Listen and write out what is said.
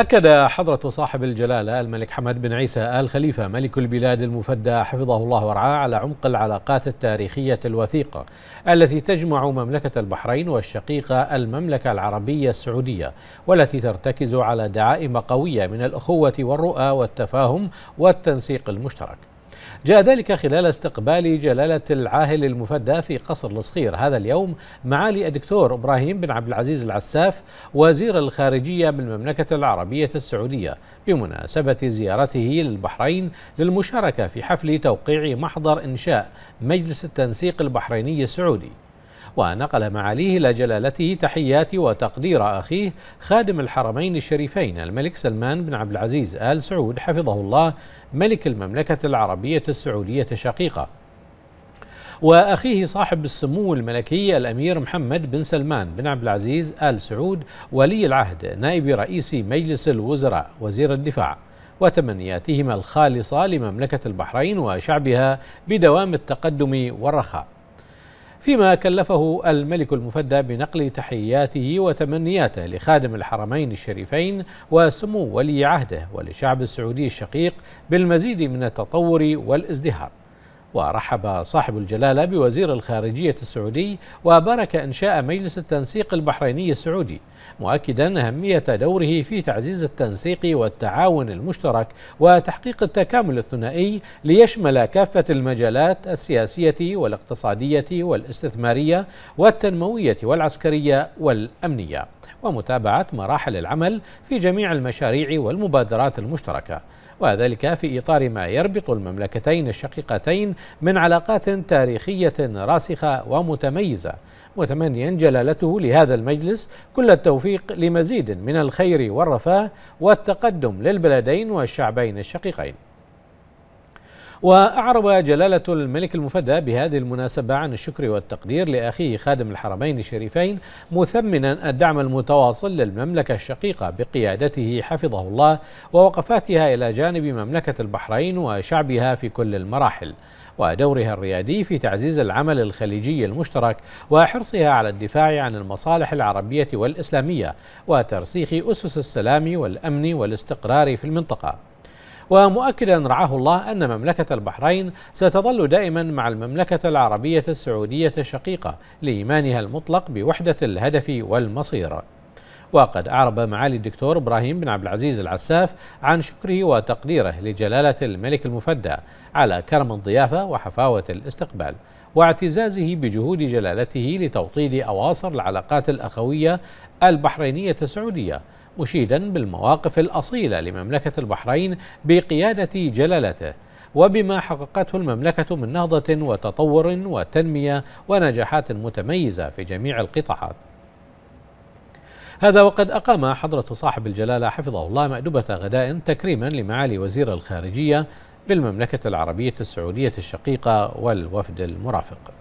أكد حضرة صاحب الجلالة الملك حمد بن عيسى آل خليفة ملك البلاد المفدى حفظه الله ورعاه على عمق العلاقات التاريخية الوثيقة التي تجمع مملكة البحرين والشقيقة المملكة العربية السعودية والتي ترتكز على دعائم قوية من الأخوة والرؤى والتفاهم والتنسيق المشترك جاء ذلك خلال استقبال جلالة العاهل المفدى في قصر الصخير هذا اليوم معالي الدكتور إبراهيم بن عبد العزيز العساف وزير الخارجية بالمملكة العربية السعودية بمناسبة زيارته للبحرين للمشاركة في حفل توقيع محضر إنشاء مجلس التنسيق البحريني السعودي ونقل معاليه إلى جلالته تحيات وتقدير أخيه خادم الحرمين الشريفين الملك سلمان بن عبد العزيز آل سعود حفظه الله ملك المملكة العربية السعودية الشقيقة وأخيه صاحب السمو الملكي الأمير محمد بن سلمان بن عبد العزيز آل سعود ولي العهد نائب رئيس مجلس الوزراء وزير الدفاع وتمنياتهما الخالصة لمملكة البحرين وشعبها بدوام التقدم والرخاء فيما كلفه الملك المفدى بنقل تحياته وتمنياته لخادم الحرمين الشريفين وسمو ولي عهده ولشعب السعودي الشقيق بالمزيد من التطور والازدهار ورحب صاحب الجلالة بوزير الخارجية السعودي وبارك إنشاء مجلس التنسيق البحريني السعودي مؤكدا أهمية دوره في تعزيز التنسيق والتعاون المشترك وتحقيق التكامل الثنائي ليشمل كافة المجالات السياسية والاقتصادية والاستثمارية والتنموية والعسكرية والأمنية ومتابعة مراحل العمل في جميع المشاريع والمبادرات المشتركة وذلك في إطار ما يربط المملكتين الشقيقتين من علاقات تاريخية راسخة ومتميزة متمنيا جلالته لهذا المجلس كل التوفيق لمزيد من الخير والرفاه والتقدم للبلدين والشعبين الشقيقين وأعرب جلالة الملك المفدى بهذه المناسبة عن الشكر والتقدير لأخيه خادم الحرمين الشريفين مثمنا الدعم المتواصل للمملكة الشقيقة بقيادته حفظه الله ووقفاتها إلى جانب مملكة البحرين وشعبها في كل المراحل ودورها الريادي في تعزيز العمل الخليجي المشترك وحرصها على الدفاع عن المصالح العربية والإسلامية وترسيخ أسس السلام والأمن والاستقرار في المنطقة ومؤكدا رعاه الله أن مملكة البحرين ستظل دائما مع المملكة العربية السعودية الشقيقة لإيمانها المطلق بوحدة الهدف والمصير وقد أعرب معالي الدكتور إبراهيم بن عبد العزيز العساف عن شكره وتقديره لجلالة الملك المفدى على كرم الضيافة وحفاوة الاستقبال واعتزازه بجهود جلالته لتوطيد أواصر العلاقات الأخوية البحرينية السعودية مشيدا بالمواقف الأصيلة لمملكة البحرين بقيادة جلالته وبما حققته المملكة من نهضة وتطور وتنمية ونجاحات متميزة في جميع القطاعات هذا وقد أقام حضرة صاحب الجلالة حفظه الله مأدبة غداء تكريما لمعالي وزير الخارجية بالمملكة العربية السعودية الشقيقة والوفد المرافق